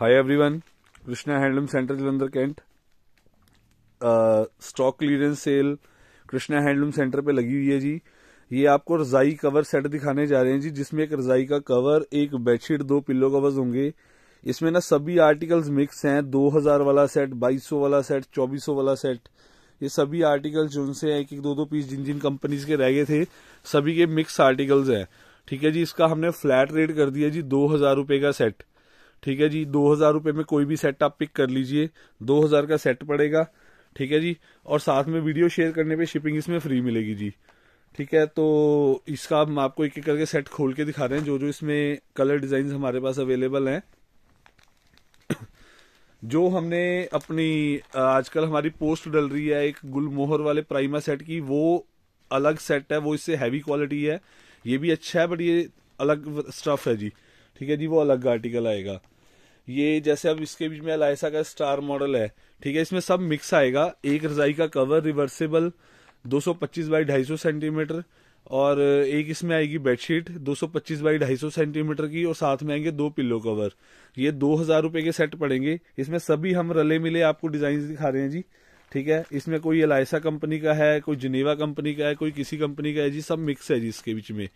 हाय everyone Krishna handloom centre Jalandhar cantt stock clearance sale Krishna handloom centre पे लगी हुई है जी ये आपको रजाई कवर सेट दिखाने जा रहे हैं जी जिसमें एक रजाई का कवर एक बेडशीट दो पिल्लो कवर्स होंगे इसमें ना सभी आर्टिकल्स मिक्स हैं 2000 वाला सेट 2200 वाला सेट 2400 वाला सेट ये सभी आर्टिकल्स जो उनसे एक एक दो दो पीस जिन जिन कंपनीज के रह गए थे सभी के मिक्स आर्टिकल्स हैं ठीक है जी इसका हमने फ्लैट रेट कर दिया जी दो हजार रुपये का सेट ठीक है जी दो हजार रुपये में कोई भी सेट आप पिक कर लीजिए दो हजार का सेट पड़ेगा ठीक है जी और साथ में वीडियो शेयर करने पे शिपिंग इसमें फ्री मिलेगी जी ठीक है तो इसका हम आपको एक एक करके सेट खोल के दिखा रहे हैं जो जो इसमें कलर डिज़ाइन हमारे पास अवेलेबल हैं जो हमने अपनी आजकल हमारी पोस्ट डल रही है एक गुलमोहर वाले प्राइमा सेट की वो अलग सेट है वो इससे हैवी क्वालिटी है ये भी अच्छा है बट ये अलग स्टफ है जी ठीक है जी वो अलग आर्टिकल आएगा ये जैसे अब इसके बीच में अलायसा का स्टार मॉडल है ठीक है इसमें सब मिक्स आएगा एक रजाई का कवर रिवर्सेबल 225 बाई ढाई सेंटीमीटर और एक इसमें आएगी बेडशीट 225 बाई ढाई सेंटीमीटर की और साथ में आएंगे दो पिल्लो कवर ये दो हजार रुपए के सेट पड़ेंगे इसमें सभी हम रले मिले आपको डिजाइन दिखा रहे हैं जी ठीक है इसमें कोई अलायसा कंपनी का है कोई जिनेवा कंपनी का है कोई किसी कंपनी का है जी सब मिक्स है जी इसके बीच में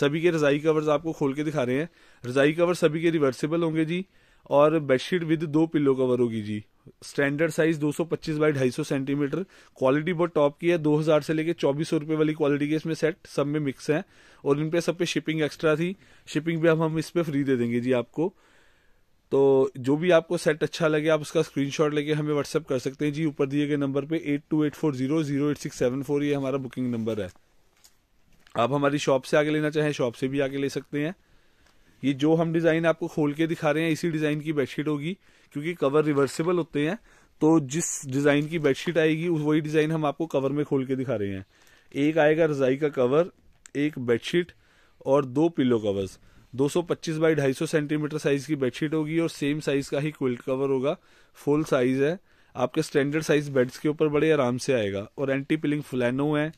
सभी के रजाई कवर्स आपको खोल के दिखा रहे हैं रजाई कवर सभी के रिवर्सेबल होंगे जी और बेडशीट विद दो पिल्लो कवर होगी जी standard size 225 by 250 centimetre quality बहुत टॉप की है 2000 से लेके चौबीस सौ रुपये वाली क्वालिटी के इसमें सेट सब में मिक्स है और इनपे सब पे शिपिंग एक्स्ट्रा थी शिपिंग भी हम हम इस पे फ्री दे देंगे जी आपको तो जो भी आपको सेट अच्छा लगे आप उसका स्क्रीनशॉट लेके हमें व्हाट्सअप कर सकते हैं जी ऊपर दिए गए नंबर पे eight two eight four zero zero eight six seven four ये हमारा बुकिंग नंबर है आप हमारी शॉप से आके लेना चाहें शॉप से भी आके ले सकते हैं ये जो हम डिज़ाइन आपको खोल के दिखा रहे हैं इसी डिज़ाइन की बेडशीट होगी क्योंकि कवर रिवर्सिबल होते हैं तो जिस डिज़ाइन की बेडशीट आएगी वही डिज़ाइन हम आपको कवर में खोल के दिखा रहे हैं एक आएगा रजाई का कवर एक बेडशीट और दो pillow covers 225 by 250 centimetre size की बेडशीट होगी और सेम साइज़ का ही क्विल्ट कवर होगा फुल साइज़ है आपके स्टैंडर्ड साइज़ बेड्स के ऊपर बड़े आराम से आएगा और एंटी पिलिंग फ्लैनो है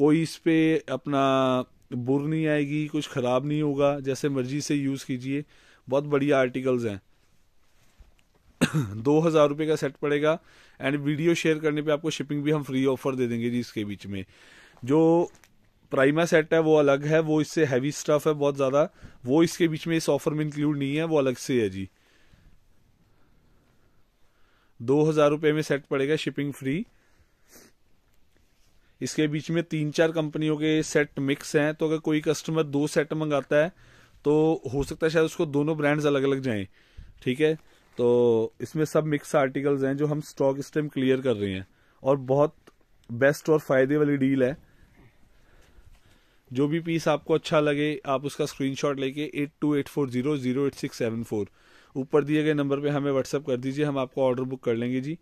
कोई इस पे अपना बुर नहीं आएगी कुछ ख़राब नहीं होगा जैसे मर्जी से यूज़ कीजिए बहुत बढ़िया आर्टिकल्स हैं दो हज़ार रुपये का सेट पड़ेगा एंड वीडियो शेयर करने पे आपको शिपिंग भी हम फ्री ऑफर दे देंगे जी इसके बीच में जो प्राइमा सेट है वो अलग है वो इससे हैवी स्टफ है बहुत ज़्यादा वो इसके बीच में इस ऑफर में इंक्लूड नहीं है वो अलग से है जी दो हज़ार रुपये में सेट पड़ेगा शिपिंग फ्री इसके बीच में तीन चार कंपनियों के सेट मिक्स हैं तो अगर कोई कस्टमर दो सेट मंगाता है तो हो सकता है शायद उसको दोनों ब्रांड्स अलग अलग जाएं ठीक है तो इसमें सब मिक्स आर्टिकल्स हैं जो हम स्टॉक इस टाइम क्लियर कर रहे हैं और बहुत बेस्ट और फायदे वाली डील है जो भी पीस आपको अच्छा लगे आप उसका स्क्रीनशॉट लेके eight two eight four zero zero eight six seven four ऊपर दिए गए नंबर पे हमें व्हाट्सअप कर दीजिए हम आपको ऑर्डर बुक कर लेंगे जी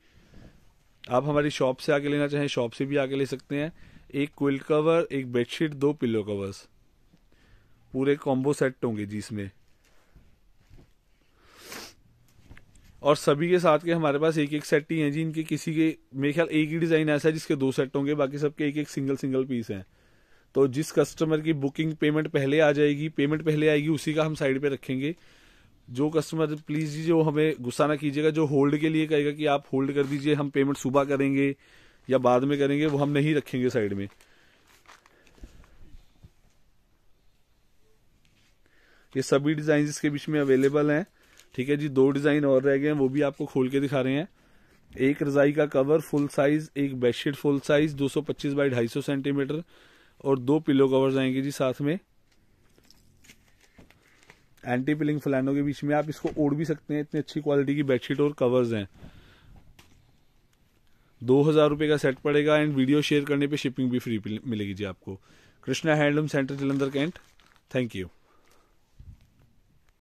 आप हमारी शॉप से आके लेना चाहें शॉप से भी आके ले सकते हैं एक क्विल्ट कवर एक बेडशीट दो पिलो कवर्स पूरे कॉम्बो सेट होंगे जी इसमें और सभी के साथ के हमारे पास एक एक सेट ही हैं जी इनके किसी के मेरे ख्याल एक ही डिज़ाइन ऐसा है जिसके दो सेट होंगे बाकी सबके एक एक सिंगल सिंगल पीस हैं तो जिस कस्टमर की बुकिंग पेमेंट पहले आ जाएगी पेमेंट पहले आएगी उसी का हम साइड पे रखेंगे जो कस्टमर प्लीज जो हमें गुस्सा ना कीजिएगा जो होल्ड के लिए कहेगा कि आप होल्ड कर दीजिए हम पेमेंट सुबह करेंगे या बाद में करेंगे वो हम नहीं रखेंगे साइड में ये सभी डिजाइन इसके बीच में अवेलेबल हैं ठीक है जी दो डिजाइन और रह गए हैं वो भी आपको खोल के दिखा रहे हैं एक रजाई का कवर फुल साइज एक बेडशीट फुल साइज 225 सौ पच्चीस बाई ढाई सेंटीमीटर और दो पिलो कवर्स आएंगे जी साथ में एंटी पिलिंग फलानों के बीच में आप इसको ओढ़ भी सकते हैं इतनी अच्छी क्वालिटी की बेडशीट और कवर्स हैं दो हज़ार रुपये का सेट पड़ेगा एंड वीडियो शेयर करने पे शिपिंग भी फ्री मिलेगी जी आपको Krishna handloom centre Jalandhar cantt thank you